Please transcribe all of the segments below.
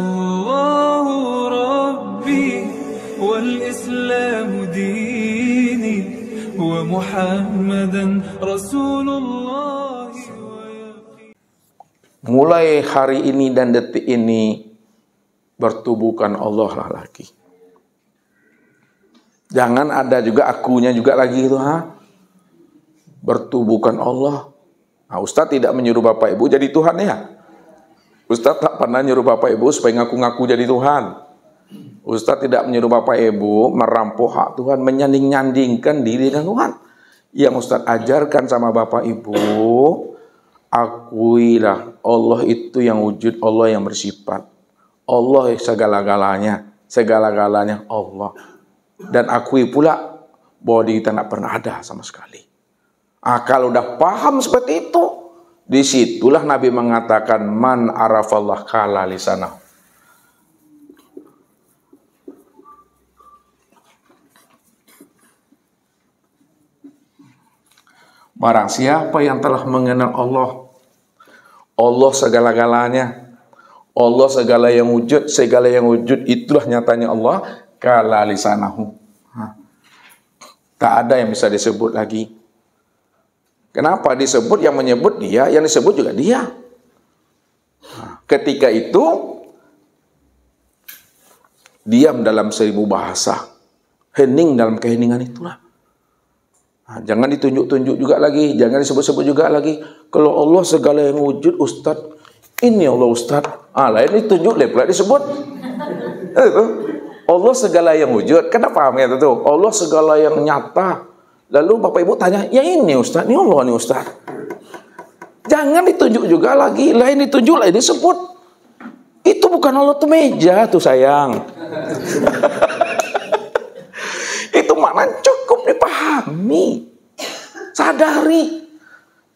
الله ربي والإسلام ديني ومحمدا رسول الله Mulai hari ini dan detik ini bertubuhkan Allah lah lagi. Jangan ada juga akunya juga lagi itu ha. Bertubuhkan Allah. Nah, Ustaz tidak menyuruh Bapak Ibu jadi Tuhan ya. Ustadz tak pernah nyuruh Bapak Ibu supaya ngaku-ngaku jadi Tuhan. Ustadz tidak menyuruh Bapak Ibu merampok hak Tuhan, menyanding-nyandingkan diri dengan Tuhan. Yang Ustadz ajarkan sama Bapak Ibu, akuilah Allah itu yang wujud, Allah yang bersifat. Allah segala-galanya, segala-galanya Allah. Dan akui pula bahwa diri kita tidak pernah ada sama sekali. Ah, kalau udah paham seperti itu, Disitulah Nabi mengatakan man arafallah kala lisanah. Barang siapa yang telah mengenal Allah, Allah segala-galanya, Allah segala yang wujud, segala yang wujud itulah nyatanya Allah kala lisanahu. Tak ada yang bisa disebut lagi. Kenapa disebut yang menyebut dia, yang disebut juga dia. Nah, ketika itu diam dalam seribu bahasa, hening dalam keheningan itulah. Nah, jangan ditunjuk-tunjuk juga lagi, jangan disebut-sebut juga lagi. Kalau Allah segala yang wujud, Ustadz, ini Allah Ustadz. Ah, lain ditunjuk, lain pula disebut. Eh, Allah segala yang wujud, kenapa pahamnya itu? Allah segala yang nyata, Lalu Bapak Ibu tanya, ya ini Ustaz, ini Allah nih Ustaz. Jangan ditunjuk juga lagi, lain ditunjuk, lain disebut. Itu bukan Allah tuh meja tuh sayang. itu mana cukup dipahami. Sadari.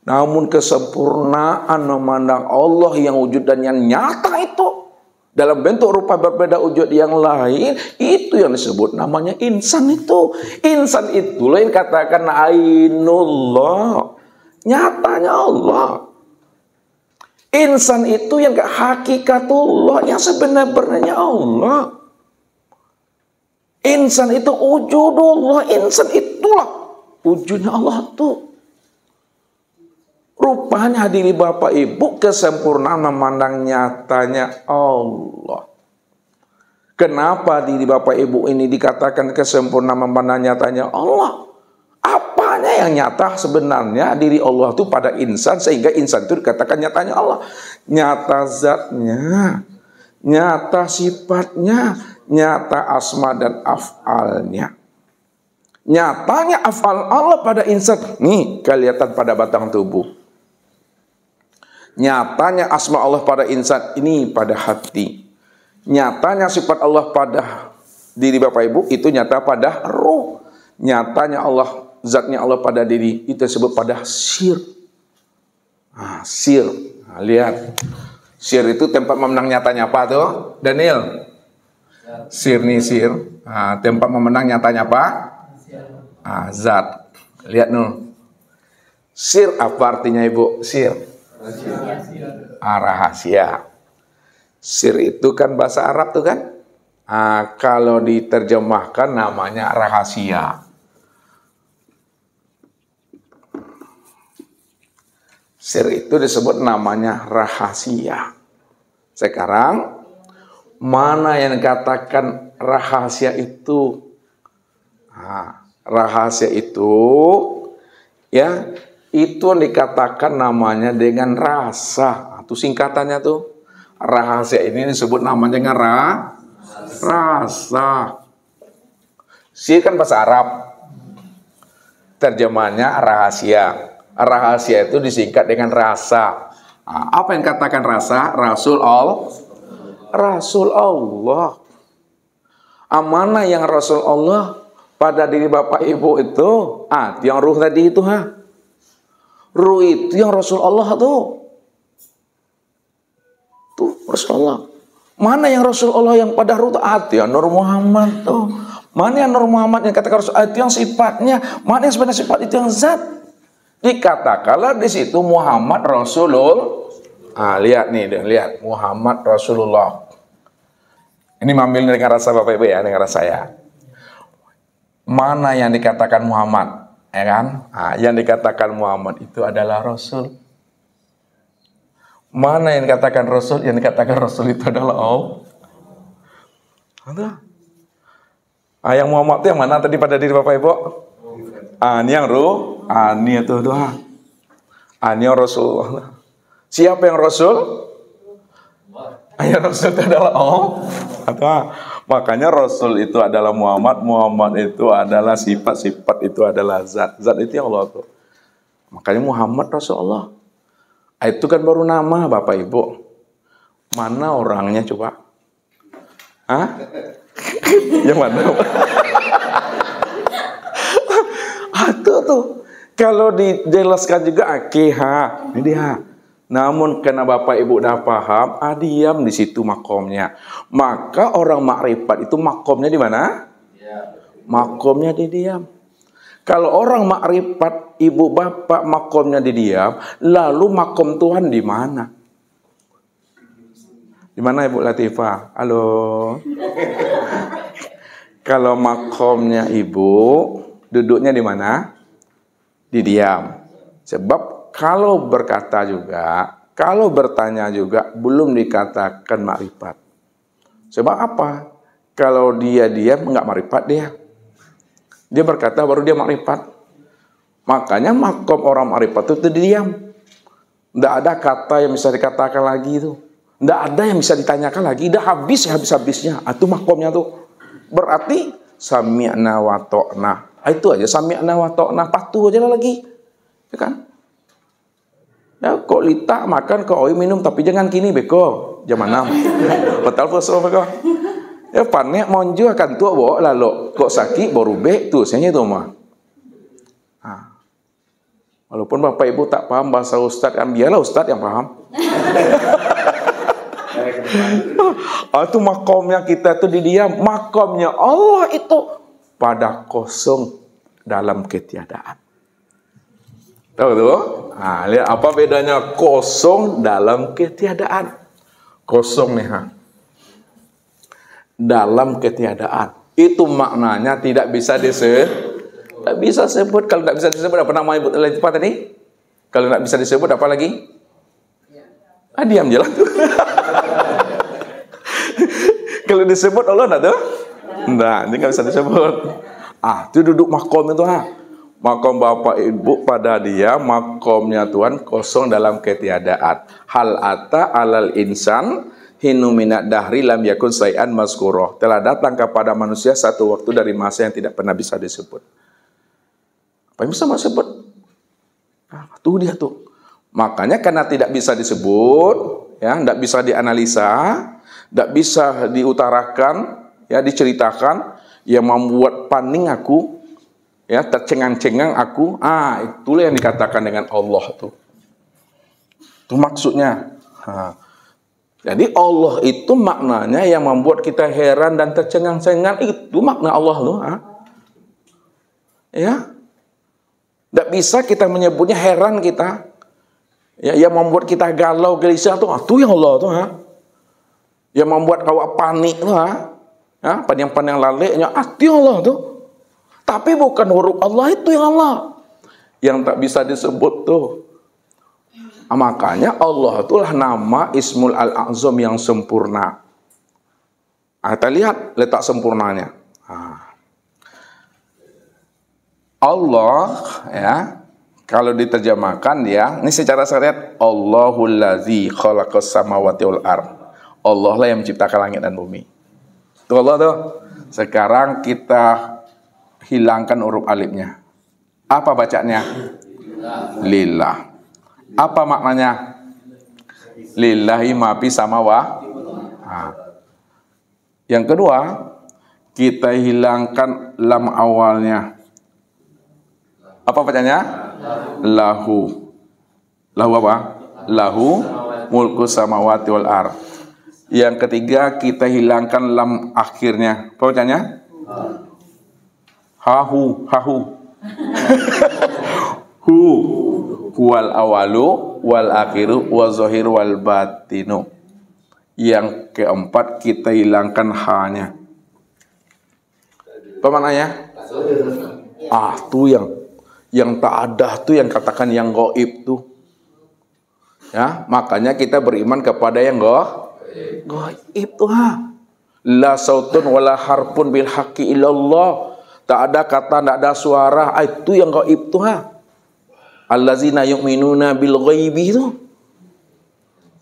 Namun kesempurnaan memandang Allah yang wujud dan yang nyata itu dalam bentuk rupa berbeda wujud yang lain itu yang disebut namanya insan itu insan itu lain katakan ainullah nyatanya Allah insan itu yang hakikatullah yang sebenarnya Allah insan itu wujudullah insan itulah wujudnya Allah tuh Rupanya diri Bapak Ibu kesempurnaan memandang nyatanya Allah. Kenapa diri Bapak Ibu ini dikatakan kesempurnaan memandang nyatanya Allah? Apanya yang nyata sebenarnya diri Allah itu pada insan sehingga insan itu dikatakan nyatanya Allah. Nyata zatnya, nyata sifatnya, nyata asma dan afalnya. Nyatanya afal Allah pada insan. Nih kelihatan pada batang tubuh Nyatanya asma Allah pada insan ini pada hati. Nyatanya sifat Allah pada diri Bapak Ibu itu nyata pada roh. Nyatanya Allah, zatnya Allah pada diri itu disebut pada sir. Nah, sir. Nah, lihat. Sir itu tempat memenang nyatanya apa tuh? Daniel. Sir nih sir. Nah, tempat memenang nyatanya apa? Ah, zat. Lihat nul. Sir apa artinya Ibu? Sir. Ah, rahasia. Sir itu kan bahasa Arab tuh kan? Nah, kalau diterjemahkan namanya rahasia. Sir itu disebut namanya rahasia. Sekarang mana yang dikatakan rahasia itu? Nah, rahasia itu ya itu dikatakan namanya dengan rasa. Itu singkatannya tuh. Rahasia ini disebut namanya dengan ra, rasa. Sir kan bahasa Arab. Terjemahannya rahasia. Rahasia itu disingkat dengan rasa. Nah, apa yang katakan rasa? Rasul Allah. Rasul Allah. Amanah yang Rasul Allah pada diri Bapak Ibu itu, ah, yang ruh tadi itu ha. Ruh itu yang Rasulullah tuh. Tuh Rasulullah. Mana yang Rasulullah yang pada ruh itu? Hati Nur Muhammad tuh. Mana yang Nur Muhammad yang katakan Rasul itu yang sifatnya? Mana yang sebenarnya sifat itu yang zat? Dikatakanlah di situ Muhammad Rasulul. Ah, lihat nih, deh, lihat Muhammad Rasulullah. Ini mambil dengan rasa Bapak Ibu ya, dengan rasa saya. Mana yang dikatakan Muhammad? Ya kan? Nah, yang dikatakan Muhammad itu adalah Rasul. Mana yang dikatakan Rasul? Yang dikatakan Rasul itu adalah Allah. Ada. Ah, yang Muhammad itu yang mana tadi pada diri Bapak Ibu? Ah, ini yang ruh, ah, ini itu doa. Ah, ini yang Rasul. Siapa yang Rasul? Ah, yang Rasul itu adalah Allah. Atau Makanya Rasul itu adalah Muhammad, Muhammad itu adalah sifat, sifat itu adalah zat. Zat itu yang Allah tuh. Makanya Muhammad Rasulullah. Ah, itu kan baru nama Bapak Ibu. Mana orangnya coba? Hah? yang mana? Itu ah, tuh. Kalau dijelaskan juga Akiha. Ini dia namun karena Bapak Ibu dah paham, ah diam di situ makomnya. Maka orang makrifat itu makomnya di mana? Iya, makomnya di diam. Kalau orang makrifat ibu bapak makomnya di diam, lalu makom Tuhan di mana? Di mana Ibu Latifa? Halo. Kalau makomnya ibu, duduknya di mana? Di diam. Sebab kalau berkata juga, kalau bertanya juga belum dikatakan makrifat. Sebab apa? Kalau dia diam nggak makrifat dia. Dia berkata baru dia makrifat. Makanya makom orang makrifat itu diam. Nggak ada kata yang bisa dikatakan lagi itu. Nggak ada yang bisa ditanyakan lagi. Udah habis habis-habisnya. Ah, itu makomnya tuh. Berarti sami'na wa to'na. Ah, itu aja sami'na wa to'na. Patuh aja lagi. Ya kan? Ya, kok lita makan, kok oi minum, tapi jangan kini beko. Zaman enam. Betul pas beko. kok? Ya panne monju akan tua bo lalu kok sakit baru be tu sianya tu mah. Ha. Walaupun bapak ibu tak paham bahasa ustaz kan biarlah ustaz yang paham. Ah, itu makomnya kita tu di diam, makomnya Allah itu pada kosong dalam ketiadaan. Tahu tuh? Nah, lihat apa bedanya kosong dalam ketiadaan. Kosong nih ha. Dalam ketiadaan. Itu maknanya tidak bisa disebut. Tidak bisa sebut. Kalau tidak bisa disebut apa nama ibu lain cepat tadi? Kalau tidak bisa disebut apa lagi? Ah, diam jelas tuh. Kalau disebut Allah tidak tuh? Tidak, ini enggak bisa disebut. Ah, itu duduk mahkom itu ha makom bapak ibu pada dia makomnya Tuhan kosong dalam ketiadaan hal ata alal insan hinuminat dahri lam yakun sayan maskuroh telah datang kepada manusia satu waktu dari masa yang tidak pernah bisa disebut apa yang bisa sebut nah, tuh dia tuh makanya karena tidak bisa disebut ya tidak bisa dianalisa tidak bisa diutarakan ya diceritakan yang membuat paning aku ya tercengang-cengang aku ah itulah yang dikatakan dengan Allah tuh itu maksudnya ha. jadi Allah itu maknanya yang membuat kita heran dan tercengang-cengang itu makna Allah loh ha. ya tidak bisa kita menyebutnya heran kita ya yang membuat kita galau gelisah tuh ah, tuh yang Allah tuh ha. yang membuat kau panik tuh ha. Ya, panjang-panjang laliknya ah, Allah tuh tapi bukan huruf Allah itu yang Allah. Yang tak bisa disebut tuh. Ah, makanya Allah itulah nama Ismul Al-Azam yang sempurna. Nah, kita lihat letak sempurnanya. Ah. Allah ya kalau diterjemahkan ya ini secara syariat Allahul ladzi khalaqas samawati wal ar. Allah lah yang menciptakan langit dan bumi. Itu Allah tuh. Sekarang kita hilangkan huruf alifnya. Apa bacanya? Lillah. Apa maknanya? Lillahi mafi sama wa. Yang kedua, kita hilangkan lam awalnya. Apa bacanya? Lahu. Lahu apa? Lahu mulku samawati wal ar. Yang ketiga, kita hilangkan lam akhirnya. Apa bacanya? hahu hahu hu Wal awalu wal akhiru wazohir zahir wal batinu yang keempat kita hilangkan hanya apa ya? ah tuh yang yang tak ada tuh yang katakan yang goib tuh ya makanya kita beriman kepada yang go goib tuh ha la sautun wala harpun bil haqqi illallah Tak ada kata, tak ada suara. Ah, itu yang kau ibtu ha. Allazina yu'minuna bil ghaibi itu.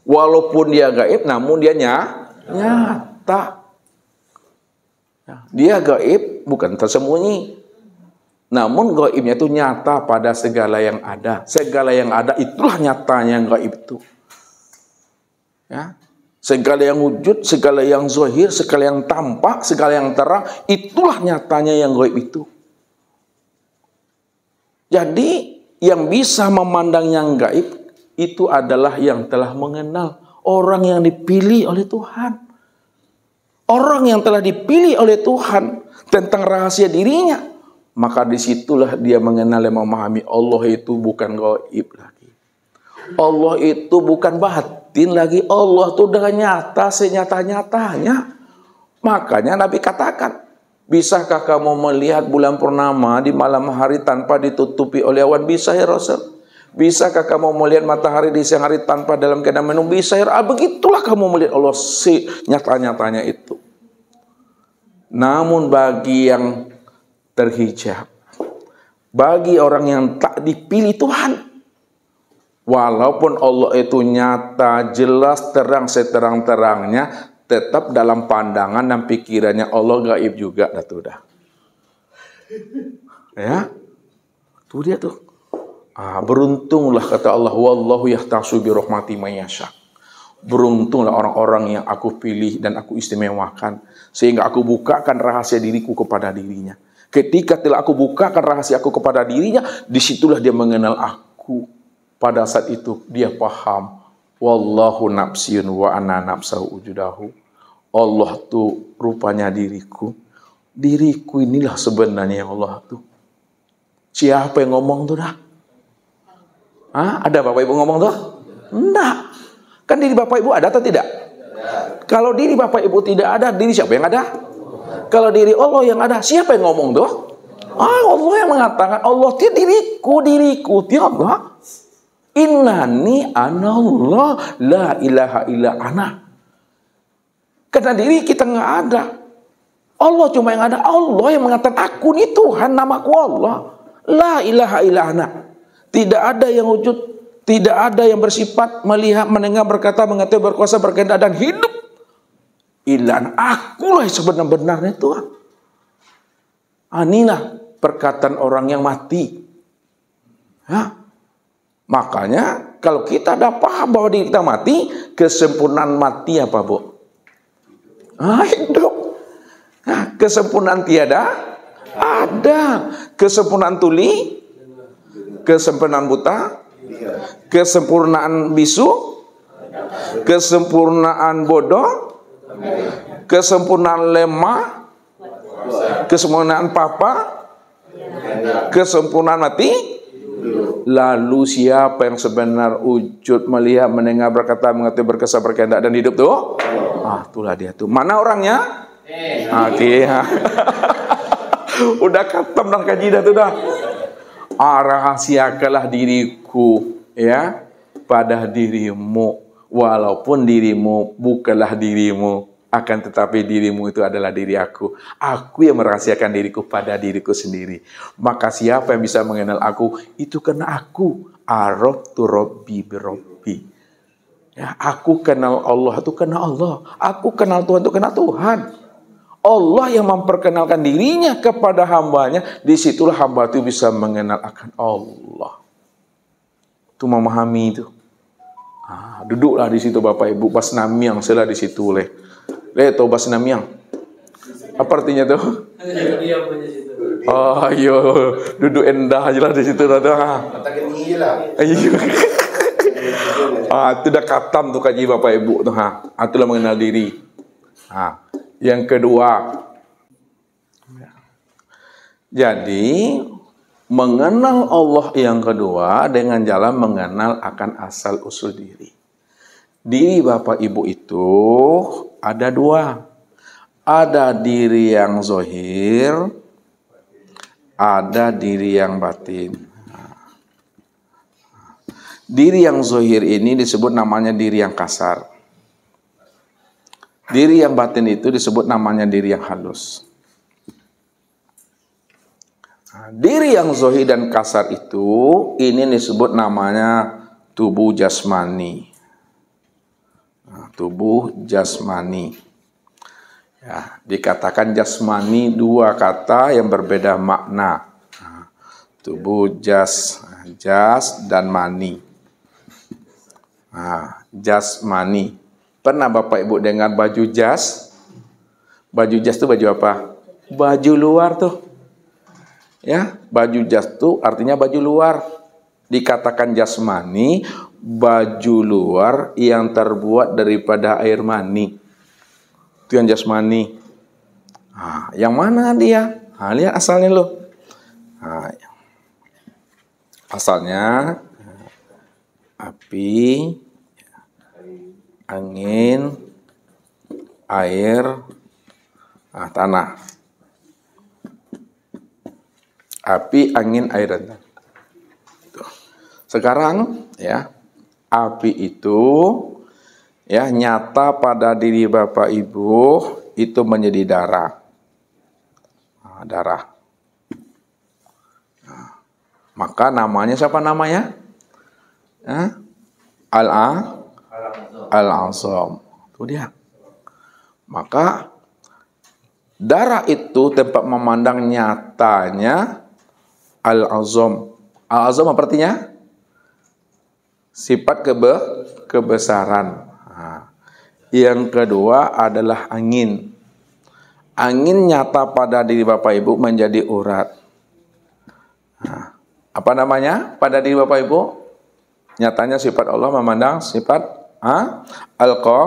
Walaupun dia gaib namun dia nyata. Dia gaib bukan tersembunyi. Namun gaibnya itu nyata pada segala yang ada. Segala yang ada itulah nyatanya yang gaib itu. Ya. Segala yang wujud, segala yang zohir, segala yang tampak, segala yang terang, itulah nyatanya yang gaib itu. Jadi yang bisa memandang yang gaib itu adalah yang telah mengenal orang yang dipilih oleh Tuhan. Orang yang telah dipilih oleh Tuhan tentang rahasia dirinya, maka disitulah dia mengenal dan memahami Allah itu bukan gaib lagi. Allah itu bukan batin batin lagi Allah tuh dengan nyata senyata-nyatanya. Makanya Nabi katakan, bisakah kamu melihat bulan purnama di malam hari tanpa ditutupi oleh awan? Bisa ya Rasul. Bisakah kamu melihat matahari di siang hari tanpa dalam keadaan menung? Bisa ya ah, Begitulah kamu melihat Allah si nyata-nyatanya itu. Namun bagi yang terhijab, bagi orang yang tak dipilih Tuhan, Walaupun Allah itu nyata, jelas, terang, seterang-terangnya, tetap dalam pandangan dan pikirannya Allah gaib juga. Dah tuh dah. Ya, tuh dia tuh. Ah, beruntunglah kata Allah, Wallahu yahtasu birohmati rahmati mayasyak. Beruntunglah orang-orang yang aku pilih dan aku istimewakan. Sehingga aku bukakan rahasia diriku kepada dirinya. Ketika telah aku bukakan rahasia aku kepada dirinya, disitulah dia mengenal aku. Pada saat itu dia paham, wallahu nafsiyun wa ana nafsahu ujudahu. Allah tuh rupanya diriku. Diriku inilah sebenarnya yang Allah tuh. Siapa yang ngomong tuh dah? Hah? Ada Bapak Ibu ngomong tuh? Enggak. Kan diri Bapak Ibu ada atau tidak? Kalau diri Bapak Ibu tidak ada, diri siapa yang ada? Kalau diri Allah yang ada, siapa yang ngomong tuh? Ah, Allah yang mengatakan Allah dia diriku, diriku, dia ya enggak. Innani anallah la ilaha illa ana. Karena diri kita nggak ada. Allah cuma yang ada. Allah yang mengatakan aku ini Tuhan namaku Allah. La ilaha illa ana. Tidak ada yang wujud. Tidak ada yang bersifat, melihat, mendengar, berkata, mengerti, berkuasa, berkehendak, dan hidup. Ilan akulah sebenar-benarnya Tuhan. Anilah ah, perkataan orang yang mati. Makanya kalau kita ada paham bahwa diri kita mati, kesempurnaan mati apa bu? Ah, hidup. Nah, kesempurnaan tiada ada. Kesempurnaan tuli, kesempurnaan buta, kesempurnaan bisu, kesempurnaan bodoh, kesempurnaan lemah, kesempurnaan papa, kesempurnaan mati, Lalu siapa yang sebenar wujud melihat mendengar berkata mengerti berkesan, berkehendak dan hidup tuh? Ah, itulah dia tuh. Mana orangnya? Eh. Ah, oke. Ya. udah katam dan kaji dah tuh dah. Ah, rahasiakalah diriku ya pada dirimu walaupun dirimu bukanlah dirimu akan tetapi dirimu itu adalah diri aku. Aku yang merahasiakan diriku pada diriku sendiri. Maka siapa yang bisa mengenal aku, itu karena aku. Arof tu Robbi berobbi. Ya, aku kenal Allah itu karena Allah. Aku kenal Tuhan itu karena Tuhan. Allah yang memperkenalkan dirinya kepada hambanya, disitulah hamba itu bisa mengenal akan Allah. Itu memahami itu. Ah, duduklah di situ Bapak Ibu, pas namiang, selah di situ leh. Leto eh, bahasa Namiang. Apa artinya tuh? Oh, ah, ayo iya. duduk endah aja lah di situ ah. lah. Ayo, iya. Ah, itu dah katam tuh kaji bapak ibu tuh ha. Ah, itulah mengenal diri. Ha. Yang kedua. Jadi mengenal Allah yang kedua dengan jalan mengenal akan asal usul diri. Diri bapak ibu itu ada dua. Ada diri yang zohir, ada diri yang batin. Diri yang zohir ini disebut namanya diri yang kasar. Diri yang batin itu disebut namanya diri yang halus. Diri yang zohir dan kasar itu ini disebut namanya tubuh jasmani tubuh jasmani. Ya, dikatakan jasmani dua kata yang berbeda makna. tubuh jas, jas dan mani. Nah, jasmani. Pernah Bapak Ibu dengar baju jas? Baju jas itu baju apa? Baju luar tuh. Ya, baju jas tuh artinya baju luar dikatakan jasmani baju luar yang terbuat daripada air mani. Itu yang jasmani. Nah, yang mana dia? Nah, lihat asalnya lo. Nah, asalnya api, angin, air, nah, tanah. Api, angin, air, dan tanah. Sekarang ya api itu ya nyata pada diri Bapak Ibu itu menjadi darah. Nah, darah. Nah, maka namanya siapa namanya? Nah, Al-A al -Azom. Itu dia. Maka darah itu tempat memandang nyatanya Al-Azam. Al-Azam apa artinya? sifat kebe kebesaran. Nah, yang kedua adalah angin. Angin nyata pada diri Bapak Ibu menjadi urat. Nah, apa namanya pada diri Bapak Ibu? Nyatanya sifat Allah memandang sifat ha? alko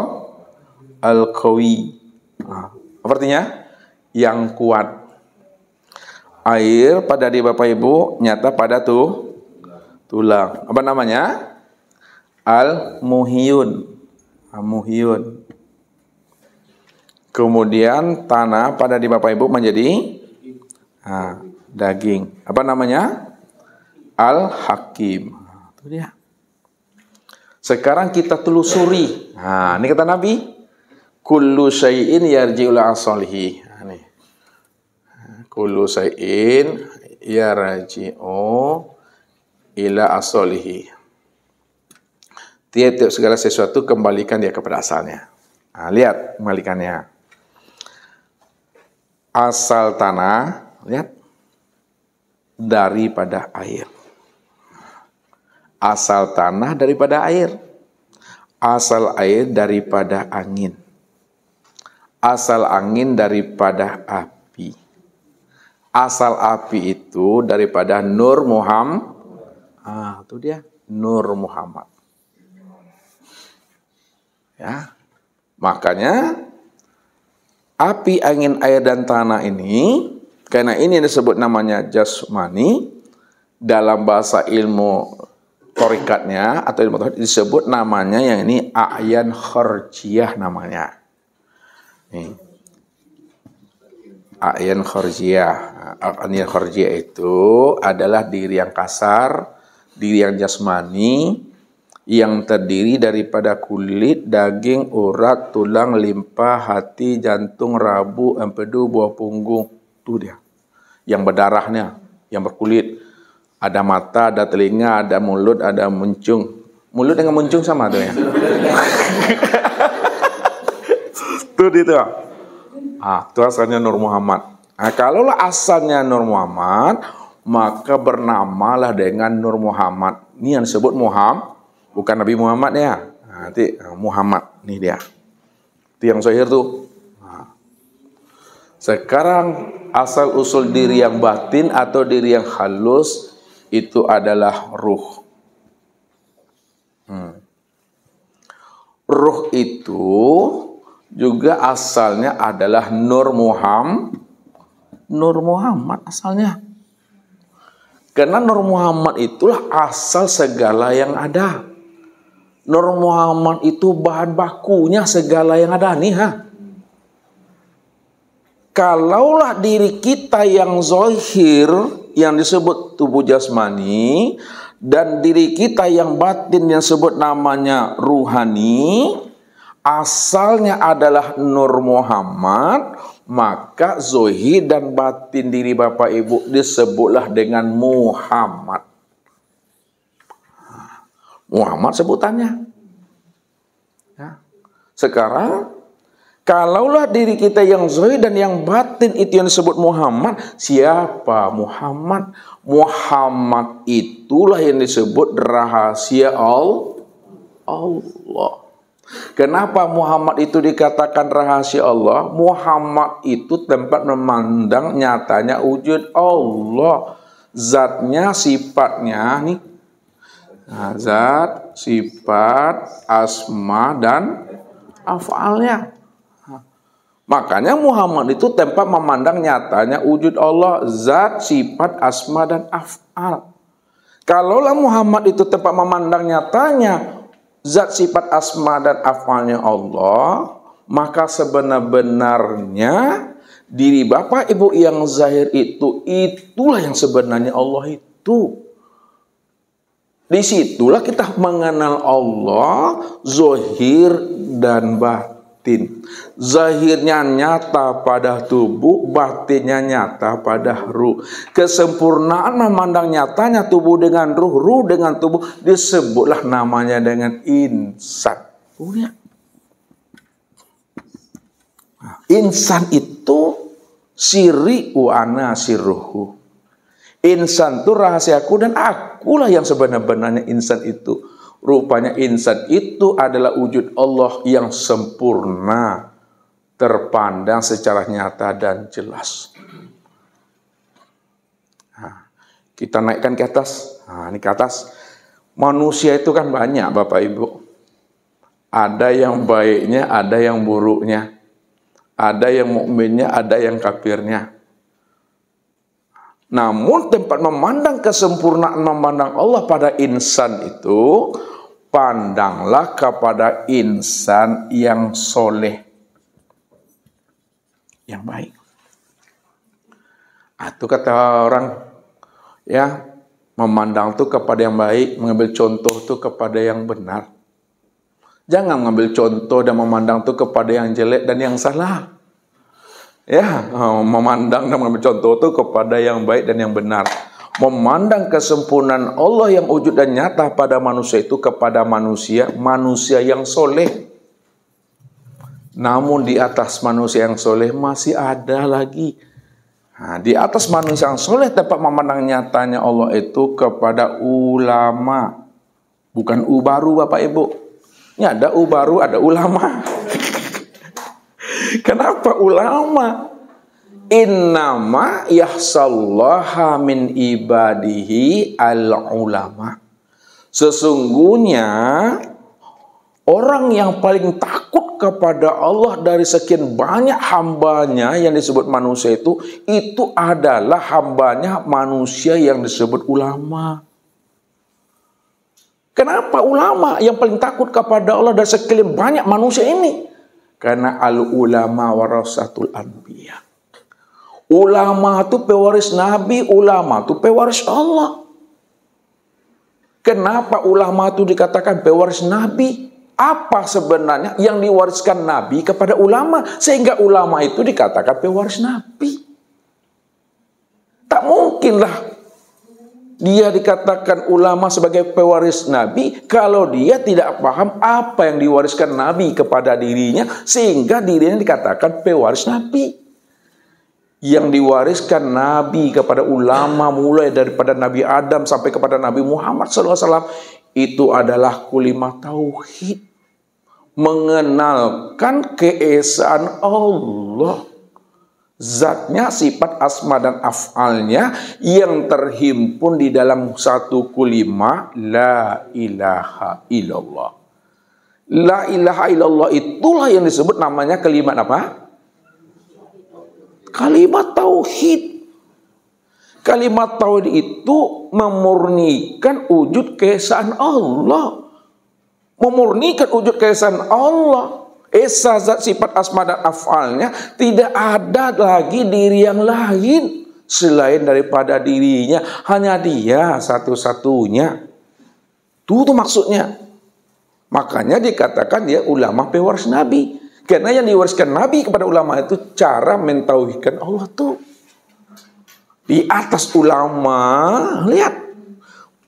alkowi. Nah, apa artinya? Yang kuat air pada diri Bapak Ibu nyata pada tuh tulang. Apa namanya? al muhiyun al muhiyun kemudian tanah pada di bapak ibu menjadi ah, daging apa namanya al hakim itu dia sekarang kita telusuri nah ini kata nabi kullu syai'in yarji'ul asalihi ini kullu syai'in yarji'u ila asalihi dia tiap segala sesuatu kembalikan dia kepada asalnya. Nah, lihat kembalikannya. Asal tanah, lihat, daripada air. Asal tanah daripada air. Asal air daripada angin. Asal angin daripada api. Asal api itu daripada Nur Muhammad. Ah, itu dia Nur Muhammad. Ya. Makanya api, angin, air dan tanah ini karena ini disebut namanya jasmani dalam bahasa ilmu torikatnya atau ilmu torikatnya disebut namanya yang ini ayan kharjiyah namanya. Nih. Ayan kharjiyah. Ayan kharjiyah itu adalah diri yang kasar, diri yang jasmani, yang terdiri daripada kulit, daging, urat, tulang, limpa, hati, jantung, rabu, empedu, buah punggung. Itu dia. Yang berdarahnya, yang berkulit. Ada mata, ada telinga, ada mulut, ada muncung. Mulut dengan muncung sama tuh ya. itu dia Ah, itu asalnya Nur Muhammad. Nah, kalaulah asalnya Nur Muhammad, maka bernamalah dengan Nur Muhammad. Ini yang disebut Muhammad Bukan Nabi Muhammad ya. Nanti ah, Muhammad nih dia. Itu yang sohir tuh. Nah. Sekarang asal usul diri yang batin atau diri yang halus itu adalah ruh. Hmm. Ruh itu juga asalnya adalah Nur Muhammad. Nur Muhammad asalnya. Karena Nur Muhammad itulah asal segala yang ada. Nur Muhammad itu bahan bakunya segala yang ada nih ha. Kalaulah diri kita yang zohir yang disebut tubuh jasmani dan diri kita yang batin yang disebut namanya ruhani asalnya adalah Nur Muhammad maka zohir dan batin diri Bapak Ibu disebutlah dengan Muhammad Muhammad sebutannya. Ya. Sekarang Kalaulah diri kita yang zahir dan yang batin itu yang disebut Muhammad, siapa Muhammad? Muhammad itulah yang disebut rahasia Allah. Kenapa Muhammad itu dikatakan rahasia Allah? Muhammad itu tempat memandang nyatanya wujud Allah. Zatnya, sifatnya, nih zat, sifat, asma, dan afalnya. Makanya Muhammad itu tempat memandang nyatanya wujud Allah, zat, sifat, asma, dan af'al. Kalaulah Muhammad itu tempat memandang nyatanya zat, sifat, asma, dan af'alnya Allah, maka sebenar-benarnya diri Bapak Ibu yang zahir itu, itulah yang sebenarnya Allah itu. Disitulah kita mengenal Allah zohir dan batin. Zahirnya nyata pada tubuh, batinnya nyata pada ruh. Kesempurnaan memandang nyatanya tubuh dengan ruh, ruh dengan tubuh disebutlah namanya dengan insan. insan itu siri wa siruhu Insan itu rahasiaku dan aku Akulah yang sebenar-benarnya insan itu. Rupanya insan itu adalah wujud Allah yang sempurna, terpandang secara nyata dan jelas. Nah, kita naikkan ke atas. Nah, ini ke atas. Manusia itu kan banyak, Bapak Ibu. Ada yang baiknya, ada yang buruknya. Ada yang mukminnya, ada yang kafirnya. Namun tempat memandang kesempurnaan memandang Allah pada insan itu pandanglah kepada insan yang soleh yang baik. Atau ah, kata orang ya memandang tuh kepada yang baik, mengambil contoh tuh kepada yang benar. Jangan mengambil contoh dan memandang tuh kepada yang jelek dan yang salah ya eh, memandang dan mengambil contoh itu kepada yang baik dan yang benar memandang kesempurnaan Allah yang wujud dan nyata pada manusia itu kepada manusia manusia yang soleh namun di atas manusia yang soleh masih ada lagi nah, di atas manusia yang soleh dapat memandang nyatanya Allah itu kepada ulama bukan ubaru bapak ibu ini ada ubaru ada ulama Kenapa ulama? Innama yahsallaha min ibadihi al-ulama. Sesungguhnya orang yang paling takut kepada Allah dari sekian banyak hambanya yang disebut manusia itu, itu adalah hambanya manusia yang disebut ulama. Kenapa ulama yang paling takut kepada Allah dari sekian banyak manusia ini? Karena al ulama warasatul anbiya. Ulama itu pewaris nabi, ulama itu pewaris Allah. Kenapa ulama itu dikatakan pewaris nabi? Apa sebenarnya yang diwariskan nabi kepada ulama sehingga ulama itu dikatakan pewaris nabi? Tak mungkinlah dia dikatakan ulama sebagai pewaris Nabi kalau dia tidak paham apa yang diwariskan Nabi kepada dirinya sehingga dirinya dikatakan pewaris Nabi. Yang diwariskan Nabi kepada ulama mulai daripada Nabi Adam sampai kepada Nabi Muhammad SAW itu adalah kulimah tauhid. Mengenalkan keesaan Allah zatnya, sifat asma dan af'alnya yang terhimpun di dalam satu kulima la ilaha illallah. La ilaha illallah itulah yang disebut namanya kalimat apa? Kalimat tauhid. Kalimat tauhid itu memurnikan wujud keesaan Allah. Memurnikan wujud keesaan Allah Esa zat sifat asma dan afalnya tidak ada lagi diri yang lain selain daripada dirinya. Hanya dia satu-satunya. Itu tuh maksudnya. Makanya dikatakan dia ulama pewaris Nabi. Karena yang diwariskan Nabi kepada ulama itu cara mentauhidkan Allah tuh. Di atas ulama, lihat.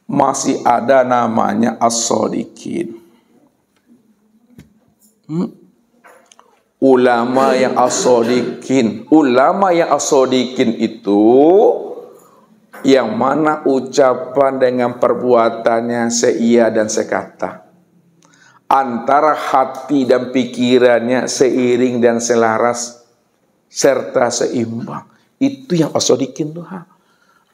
Masih ada namanya as-sodikin. Hmm ulama yang asodikin ulama yang asodikin itu yang mana ucapan dengan perbuatannya seia dan sekata antara hati dan pikirannya seiring dan selaras serta seimbang itu yang asodikin tuh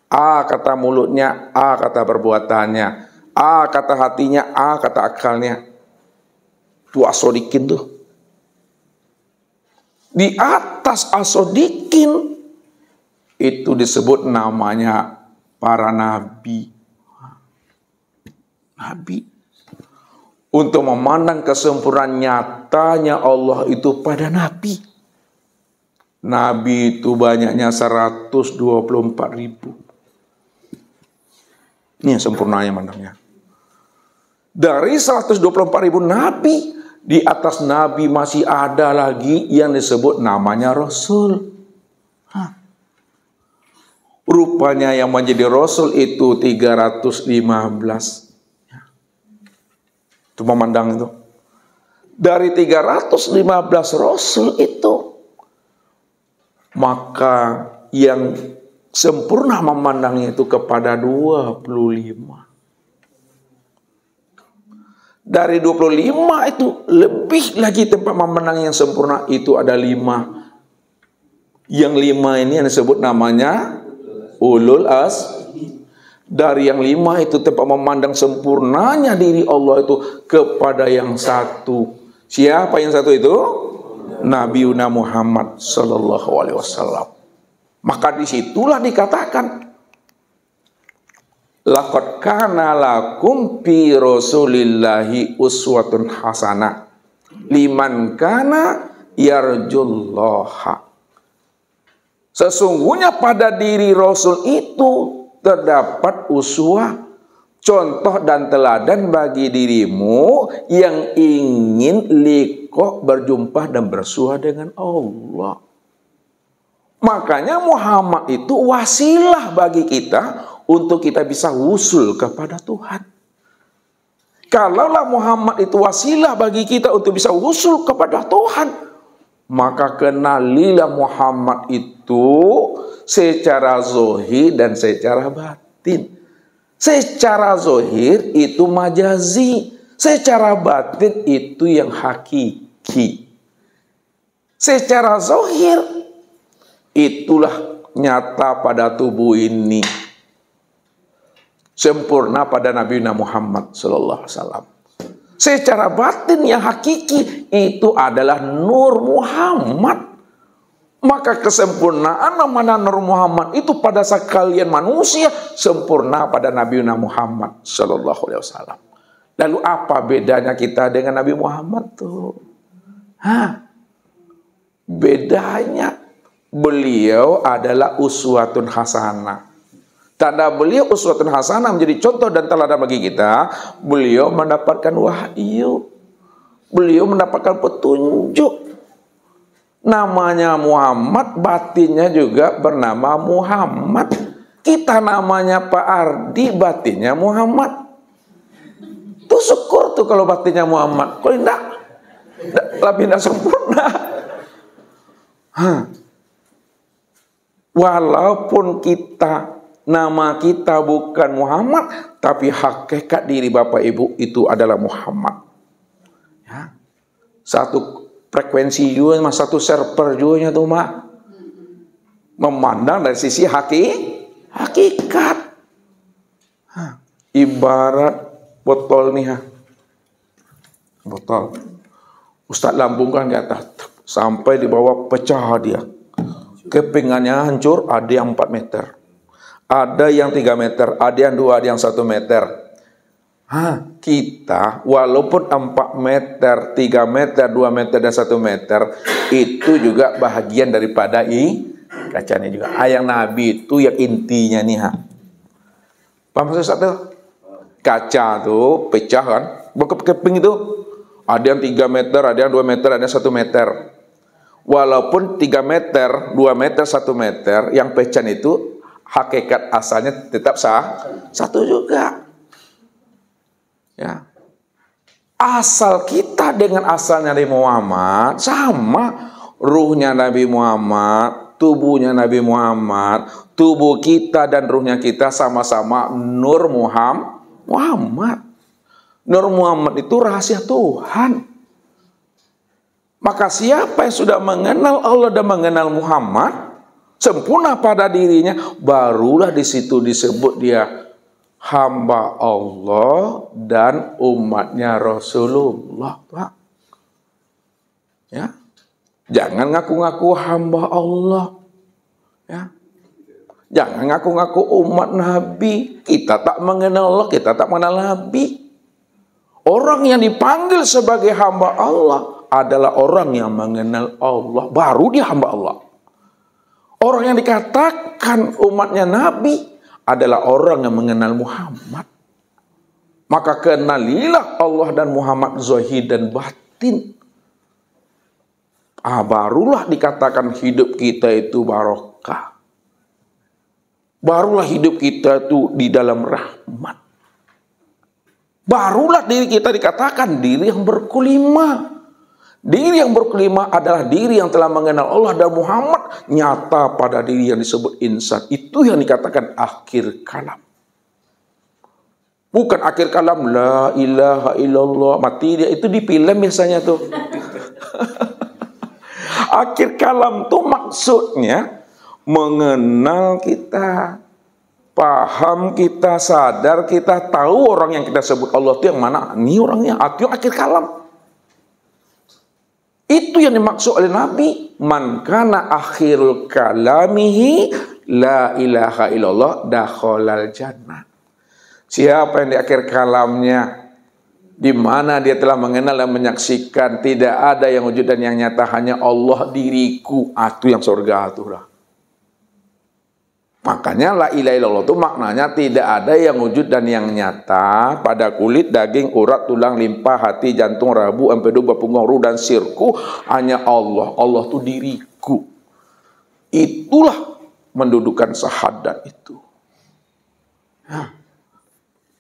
A kata mulutnya, A kata perbuatannya, A kata hatinya, A kata akalnya. Itu asodikin tuh di atas asodikin itu disebut namanya para nabi. Nabi untuk memandang kesempurnaan nyatanya Allah itu pada nabi. Nabi itu banyaknya 124 ribu. Ini sempurnanya mandangnya. Dari 124 ribu nabi, di atas Nabi masih ada lagi yang disebut namanya Rasul. Hah. Rupanya yang menjadi Rasul itu 315. Cuma ya. Itu memandang itu. Dari 315 Rasul itu, maka yang sempurna memandangnya itu kepada 25. Dari 25 itu lebih lagi tempat memenang yang sempurna itu ada lima, Yang lima ini yang disebut namanya ulul as. Dari yang lima itu tempat memandang sempurnanya diri Allah itu kepada yang satu. Siapa yang satu itu? Nabi Muhammad sallallahu alaihi wasallam. Maka disitulah dikatakan Lakot kana lakum fi Rasulillahi uswatun hasana liman kana yarjullaha. Sesungguhnya pada diri Rasul itu terdapat uswah contoh dan teladan bagi dirimu yang ingin likoh berjumpa dan bersua dengan Allah. Makanya Muhammad itu wasilah bagi kita untuk kita bisa wusul kepada Tuhan. Kalaulah Muhammad itu wasilah bagi kita untuk bisa wusul kepada Tuhan, maka kenalilah Muhammad itu secara zohir dan secara batin. Secara zohir itu majazi, secara batin itu yang hakiki. Secara zohir itulah nyata pada tubuh ini sempurna pada Nabi Muhammad sallallahu alaihi wasallam. Secara batin yang hakiki itu adalah nur Muhammad. Maka kesempurnaan amanah nur Muhammad itu pada sekalian manusia sempurna pada Nabi Muhammad sallallahu alaihi wasallam. Lalu apa bedanya kita dengan Nabi Muhammad tuh? Hah? Bedanya beliau adalah uswatun hasanah Tanda beliau uswatun hasanah menjadi contoh dan teladan bagi kita, beliau mendapatkan wahyu. Beliau mendapatkan petunjuk. Namanya Muhammad, batinnya juga bernama Muhammad. Kita namanya Pak Ardi, batinnya Muhammad. Tuh syukur tuh kalau batinnya Muhammad. Kalau tidak, lebih tidak sempurna. Hah. Walaupun kita Nama kita bukan Muhammad, tapi hakikat diri Bapak Ibu itu adalah Muhammad. Ya. Satu frekuensi juga, mas satu server juga tuh mak. Memandang dari sisi haki, hakikat. Ibarat botol nih ha. Botol. Ustadz lambungkan ke atas. Sampai di bawah pecah dia. Kepingannya hancur, ada yang 4 meter. Ada yang 3 meter, ada yang 2, ada yang 1 meter. Hah, kita walaupun 4 meter, 3 meter, 2 meter, dan 1 meter, itu juga bahagian daripada i kacanya juga. Ayang ah, Nabi itu yang intinya nih ha. Paham maksud Ustaz tuh? Kaca itu pecah kan, berkeping itu. Ada yang 3 meter, ada yang 2 meter, ada yang 1 meter. Walaupun 3 meter, 2 meter, 1 meter, yang pecah itu hakikat asalnya tetap sah satu juga. Ya. Asal kita dengan asalnya Nabi Muhammad sama ruhnya Nabi Muhammad, tubuhnya Nabi Muhammad, tubuh kita dan ruhnya kita sama-sama Nur Muhammad. Muhammad. Nur Muhammad itu rahasia Tuhan. Maka siapa yang sudah mengenal Allah dan mengenal Muhammad, sempurna pada dirinya, barulah di situ disebut dia hamba Allah dan umatnya Rasulullah. Pak. Ya. Jangan ngaku-ngaku hamba Allah. Ya. Jangan ngaku-ngaku umat Nabi. Kita tak mengenal Allah, kita tak mengenal Nabi. Orang yang dipanggil sebagai hamba Allah adalah orang yang mengenal Allah. Baru dia hamba Allah. Orang yang dikatakan umatnya Nabi adalah orang yang mengenal Muhammad. Maka kenalilah Allah dan Muhammad zahir dan batin. Ah, barulah dikatakan hidup kita itu barokah. Barulah hidup kita itu di dalam rahmat. Barulah diri kita dikatakan diri yang berkulimah. Diri yang berkelima adalah diri yang telah mengenal Allah dan Muhammad nyata pada diri yang disebut insan. Itu yang dikatakan akhir kalam. Bukan akhir kalam la ilaha illallah mati dia itu di film biasanya tuh. akhir kalam tuh maksudnya mengenal kita, paham kita, sadar kita, tahu orang yang kita sebut Allah itu yang mana. Ini orangnya, akhir kalam. Itu yang dimaksud oleh Nabi. Man kana akhirul kalamihi la ilaha illallah dakhalal jannah. Siapa yang di akhir kalamnya di mana dia telah mengenal dan menyaksikan tidak ada yang wujud dan yang nyata hanya Allah diriku atuh yang surga atuh lah. Makanya la ilaha illallah itu maknanya tidak ada yang wujud dan yang nyata pada kulit, daging, urat, tulang, limpa, hati, jantung, rabu, empedu, bapunggung, ruh dan sirku hanya Allah. Allah itu diriku. Itulah mendudukan syahadat itu. Ya.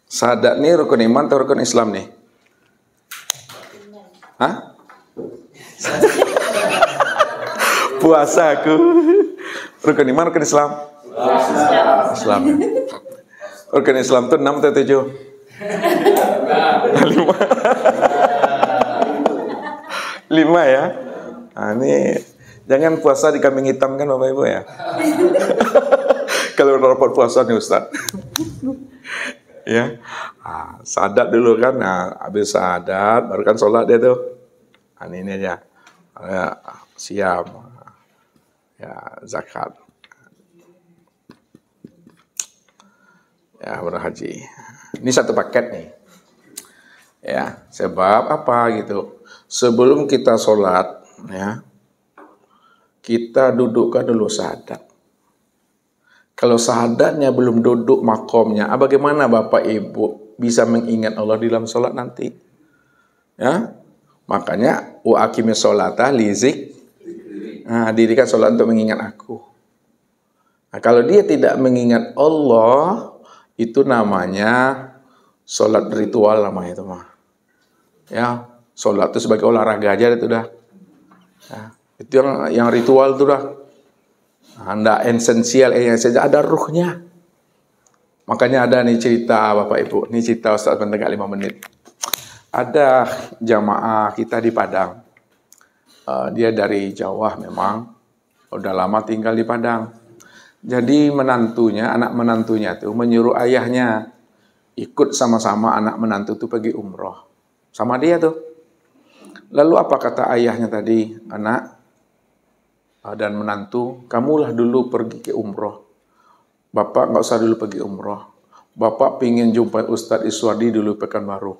Syahadat ini rukun iman atau rukun Islam nih? Hah? Puasa aku. Rukun iman rukun Islam? Islam. Organ Islam itu enam atau tujuh? Lima. Lima ya. Nah, ini jangan puasa di kambing hitam kan Bapak Ibu ya. Kalau rapat puasa nih Ustaz. ya. Nah, sadat dulu kan, nah, habis sadat baru kan sholat dia tuh. Nah, ini aja. Ya, siap. Ah, ya, zakat. ya umroh haji ini satu paket nih ya sebab apa gitu sebelum kita sholat ya kita dudukkan dulu sahadat kalau sahadatnya belum duduk makomnya ah, bagaimana bapak ibu bisa mengingat Allah di dalam sholat nanti ya makanya uakimi sholatah lizik nah, dirikan sholat untuk mengingat aku nah, kalau dia tidak mengingat Allah itu namanya sholat ritual namanya itu mah. Ya, sholat itu sebagai olahraga aja itu dah. Ya, itu yang yang ritual itu dah. Anda esensial, eh, esensial ada ruhnya. Makanya ada nih cerita Bapak Ibu, nih cerita ustadz menengah lima menit. Ada jamaah kita di Padang. Uh, dia dari Jawa memang, udah lama tinggal di Padang jadi menantunya, anak menantunya itu menyuruh ayahnya ikut sama-sama anak menantu itu pergi umroh. Sama dia tuh. Lalu apa kata ayahnya tadi, anak ah, dan menantu, kamulah dulu pergi ke umroh. Bapak nggak usah dulu pergi umroh. Bapak pingin jumpai Ustadz Iswadi dulu pekan baru.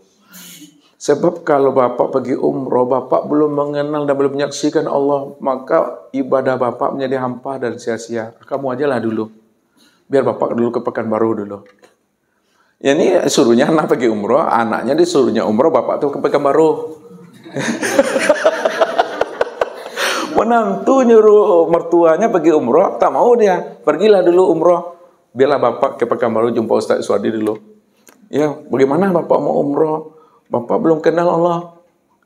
Sebab kalau Bapak pergi umroh, Bapak belum mengenal dan belum menyaksikan Allah, maka ibadah Bapak menjadi hampa dan sia-sia. Kamu ajalah dulu. Biar Bapak dulu ke baru dulu. Ya ini suruhnya anak pergi umroh, anaknya disuruhnya umroh, Bapak tuh ke baru. Menantu nyuruh mertuanya pergi umroh, tak mau dia. Pergilah dulu umroh. Biarlah Bapak ke baru jumpa Ustaz Suwadi dulu. Ya, bagaimana Bapak mau umroh? Bapak belum kenal Allah.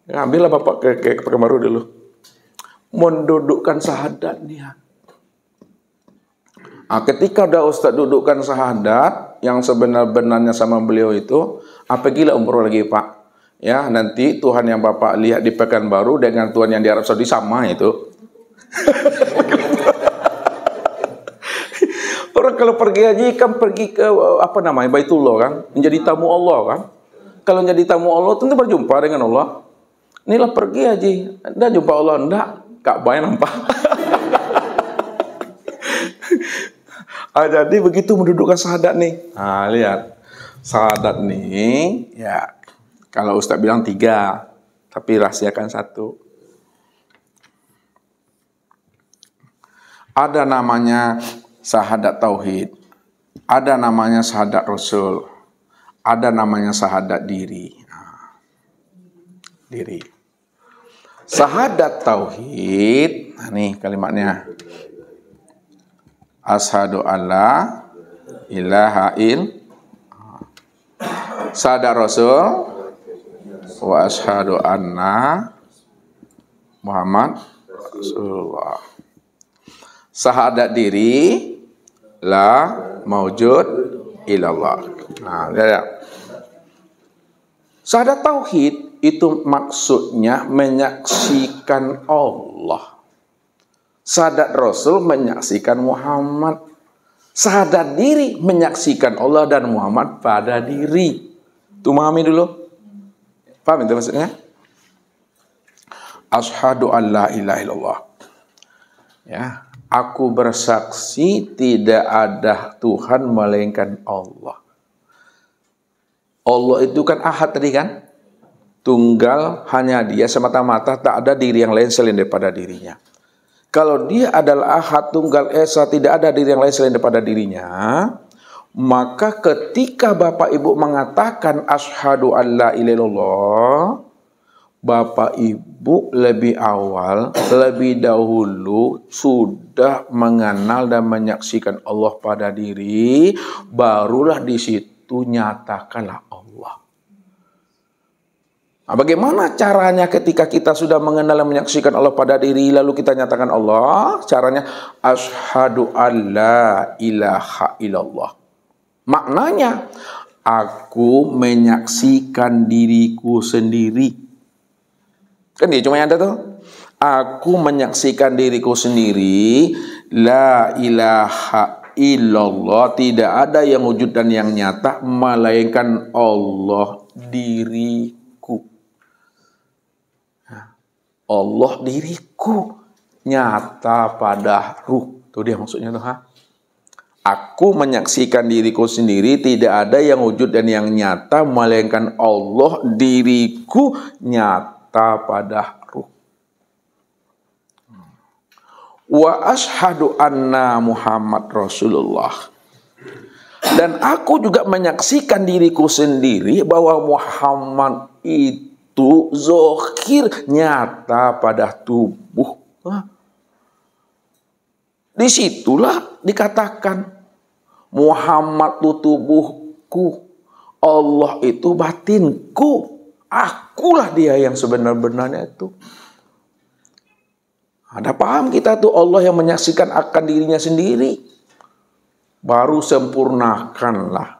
Ya, ambillah Bapak ke, ke, ke Pekanbaru dulu. Mendudukkan syahadat dia. Nah, ketika ada Ustaz dudukkan sahadat yang sebenar-benarnya sama beliau itu, apa gila umroh lagi Pak? Ya, nanti Tuhan yang Bapak lihat di Pekanbaru dengan Tuhan yang di Arab Saudi sama itu. Orang kalau pergi haji kan pergi ke apa namanya Baitullah kan, menjadi tamu Allah kan. Kalau jadi tamu Allah tentu berjumpa dengan Allah. Inilah pergi aja, Anda jumpa Allah ndak? Kak bayar nampak. ah, jadi begitu mendudukkan sahadat nih. Ah lihat. sahadat nih ya kalau Ustaz bilang tiga, tapi rahasiakan satu. Ada namanya sahadat tauhid, ada namanya sahadat rasul, ada namanya sahadat diri. Nah, diri. Sahadat tauhid, nah, nih kalimatnya. Ashadu alla ilaha il Sahadat Rasul wa ashadu anna Muhammad Rasulullah. Sahadat diri la maujud ilallah. Nah, lihat. Ya. Syahadat tauhid itu maksudnya menyaksikan Allah. Syahadat Rasul menyaksikan Muhammad. Syahadat diri menyaksikan Allah dan Muhammad pada diri. Tuh memahami dulu. Paham itu maksudnya? Ashadu an la ilaha illallah. Ya, aku bersaksi tidak ada Tuhan melainkan Allah. Allah itu kan ahad tadi kan? Tunggal hanya dia semata-mata tak ada diri yang lain selain daripada dirinya. Kalau dia adalah ahad tunggal esa tidak ada diri yang lain selain daripada dirinya, maka ketika Bapak Ibu mengatakan ashadu alla ilaihullah. Bapak Ibu lebih awal, lebih dahulu sudah mengenal dan menyaksikan Allah pada diri, barulah di situ itu nyatakanlah Allah. Nah, bagaimana caranya ketika kita sudah mengenal dan menyaksikan Allah pada diri lalu kita nyatakan Allah? Caranya asyhadu alla ilaha illallah. Maknanya aku menyaksikan diriku sendiri. Kan dia cuma ada tuh. Aku menyaksikan diriku sendiri la ilaha illallah tidak ada yang wujud dan yang nyata melainkan Allah diriku Allah diriku nyata pada ruh tuh dia maksudnya tuh ha Aku menyaksikan diriku sendiri tidak ada yang wujud dan yang nyata melainkan Allah diriku nyata pada wa ashadu anna Muhammad Rasulullah. Dan aku juga menyaksikan diriku sendiri bahwa Muhammad itu zohir nyata pada tubuh. Disitulah dikatakan Muhammad itu tubuhku, Allah itu batinku. Akulah dia yang sebenar-benarnya itu. Ada paham kita tuh Allah yang menyaksikan akan dirinya sendiri. Baru sempurnakanlah.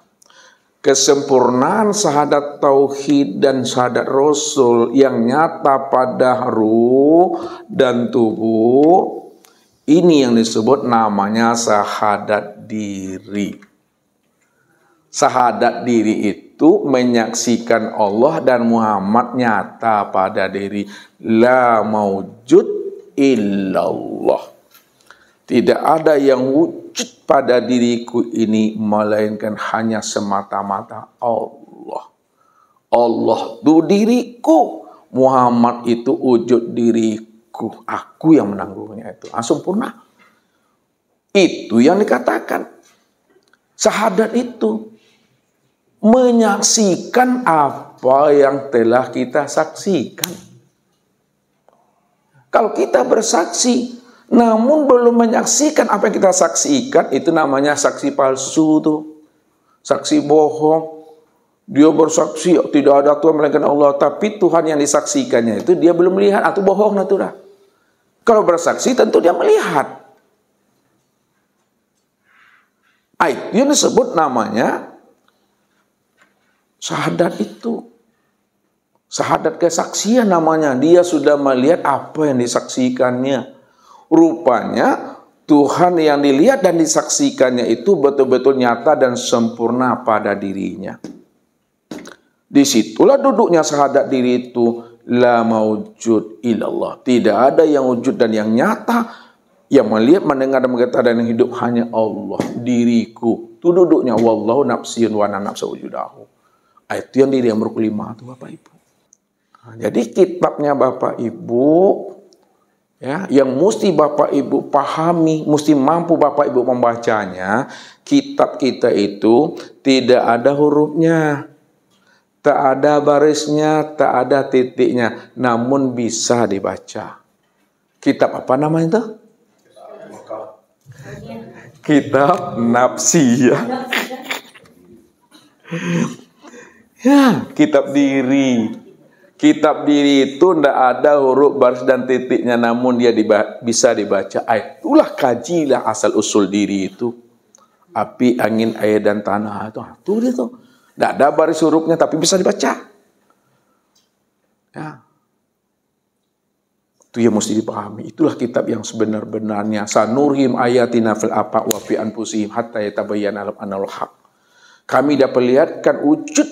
Kesempurnaan sahadat tauhid dan sahadat rasul yang nyata pada ruh dan tubuh ini yang disebut namanya sahadat diri. Sahadat diri itu menyaksikan Allah dan Muhammad nyata pada diri. La maujud illallah. Tidak ada yang wujud pada diriku ini melainkan hanya semata-mata Allah. Allah itu diriku, Muhammad itu wujud diriku. Aku yang menanggungnya itu. Langsung ah, purna. Itu yang dikatakan. Sahadat itu menyaksikan apa yang telah kita saksikan kalau kita bersaksi, namun belum menyaksikan apa yang kita saksikan, itu namanya saksi palsu tuh. Saksi bohong. Dia bersaksi oh, tidak ada Tuhan melainkan Allah, tapi Tuhan yang disaksikannya itu dia belum melihat atau bohong natura. Kalau bersaksi tentu dia melihat. Aib, dia disebut namanya syahadat itu. Sahadat kesaksian namanya. Dia sudah melihat apa yang disaksikannya. Rupanya Tuhan yang dilihat dan disaksikannya itu betul-betul nyata dan sempurna pada dirinya. Disitulah duduknya sahadat diri itu la maujud ilallah. Tidak ada yang wujud dan yang nyata yang melihat, mendengar dan mengetahui dan yang hidup hanya Allah, diriku. Itu duduknya wallahu nafsiyun wa nafsa wujudahu. Itu yang diri yang berkulimah itu Bapak Ibu. Jadi kitabnya Bapak Ibu ya yang mesti Bapak Ibu pahami, mesti mampu Bapak Ibu membacanya, kitab kita itu tidak ada hurufnya. Tak ada barisnya, tak ada titiknya, namun bisa dibaca. Kitab apa namanya itu? Kitab nafsi ya. Ya, kitab diri Kitab diri itu tidak ada huruf baris dan titiknya, namun dia diba bisa dibaca. Eh, itulah kajilah asal usul diri itu. Api, angin, air, dan tanah ah, itu. Ah, itu dia tuh. Tidak ada baris hurufnya, tapi bisa dibaca. Ya. Itu yang mesti dipahami. Itulah kitab yang sebenar-benarnya. Sanurhim ayatina fil apa wa fi anfusihim hatta yatabayyana lahum annal haq. Kami dapat perlihatkan wujud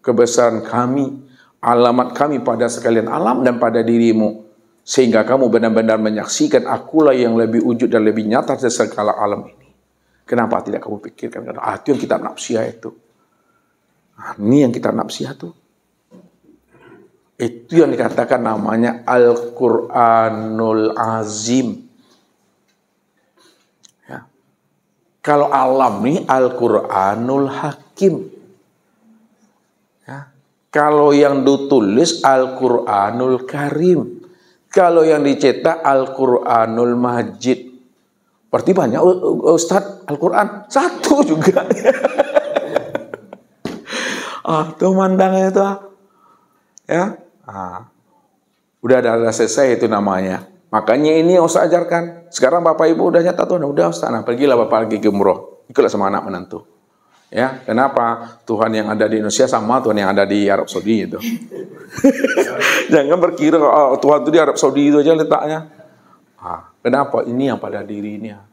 kebesaran kami alamat kami pada sekalian alam dan pada dirimu sehingga kamu benar-benar menyaksikan akulah yang lebih wujud dan lebih nyata dari segala alam ini. Kenapa tidak kamu pikirkan? Ah, itu yang kita nafsia itu. Ah, ini yang kita nafsia itu. Itu yang dikatakan namanya Al-Quranul Azim. Ya. Kalau alam ini Al-Quranul Hakim. Kalau yang ditulis Al-Quranul Karim. Kalau yang dicetak Al-Quranul Majid. Berarti banyak Ustadz Al-Quran. Satu juga. ah, tuh mandangnya itu. Ah. Ya. Ah. Udah ada, ada selesai itu namanya. Makanya ini yang Ustaz ajarkan. Sekarang Bapak Ibu udah nyata tuh, udah Ustaz, nah pergilah Bapak lagi ke umroh. Ikutlah sama anak menantu. Ya, kenapa Tuhan yang ada di Indonesia sama Tuhan yang ada di Arab Saudi itu? Jangan berkira oh, Tuhan itu di Arab Saudi itu aja letaknya. Ah, kenapa ini yang pada dirinya?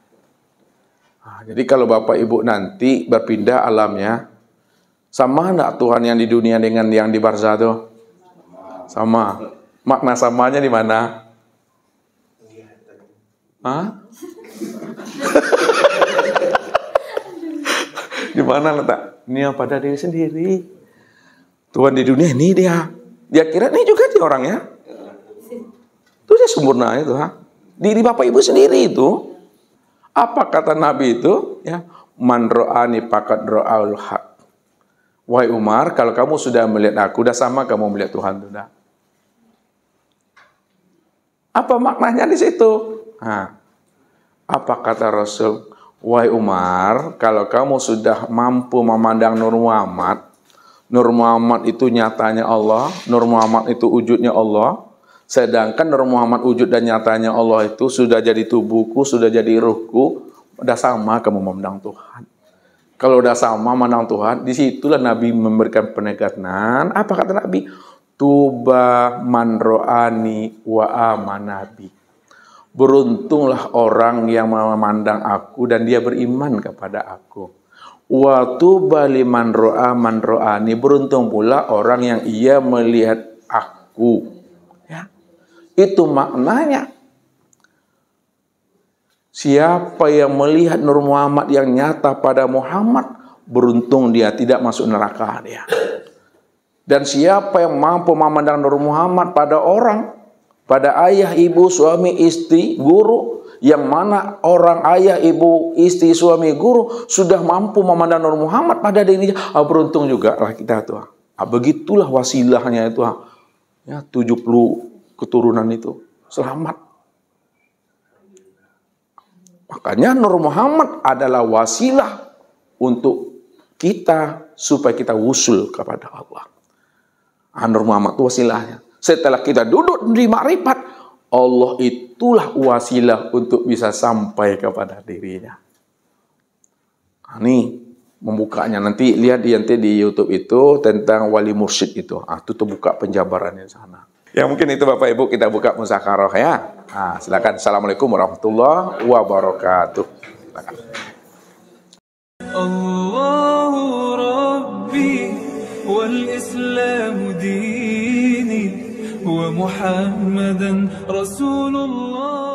Ah, jadi kalau Bapak Ibu nanti berpindah alamnya, sama enggak Tuhan yang di dunia dengan yang di barzah itu? Sama. Makna samanya di mana? Hah? di mana letak niat pada diri sendiri. Tuhan di dunia ini dia. Dia kira ini juga dia orangnya. Itu dia sempurna itu ha. Diri Bapak Ibu sendiri itu. Apa kata Nabi itu? Ya, man ro'ani pakat ro'aul hak Wahai Umar, kalau kamu sudah melihat aku, udah sama kamu melihat Tuhan. Sudah. Apa maknanya di situ? Nah, apa kata Rasul? Wahai Umar, kalau kamu sudah mampu memandang Nur Muhammad, Nur Muhammad itu nyatanya Allah, Nur Muhammad itu wujudnya Allah, sedangkan Nur Muhammad wujud dan nyatanya Allah itu sudah jadi tubuhku, sudah jadi ruhku, udah sama kamu memandang Tuhan. Kalau udah sama memandang Tuhan, disitulah Nabi memberikan penegasan. Apa kata Nabi? Tuba manroani wa amanabi Beruntunglah orang yang memandang aku dan dia beriman kepada aku. Wa bali manroa Beruntung pula orang yang ia melihat aku. Ya. Itu maknanya. Siapa yang melihat Nur Muhammad yang nyata pada Muhammad, beruntung dia tidak masuk neraka dia. Dan siapa yang mampu memandang Nur Muhammad pada orang, pada ayah, ibu, suami, istri, guru yang mana orang ayah, ibu, istri, suami, guru sudah mampu memandang Nur Muhammad pada dirinya. Ah, beruntung juga lah kita Tuhan. Ah, begitulah wasilahnya itu. Ah. Ya, 70 keturunan itu. Selamat. Makanya Nur Muhammad adalah wasilah untuk kita supaya kita wusul kepada Allah. Ah, Nur Muhammad itu wasilahnya. Setelah kita duduk di makrifat, Allah itulah wasilah untuk bisa sampai kepada dirinya. Nah, ini membukanya nanti lihat di nanti di YouTube itu tentang wali mursyid itu. Ah, itu buka penjabarannya sana. Ya mungkin itu Bapak Ibu kita buka musyawarah ya. Nah, silakan. Assalamualaikum warahmatullahi wabarakatuh. Silakan. Rabbi wal Islam ومحمدا رسول الله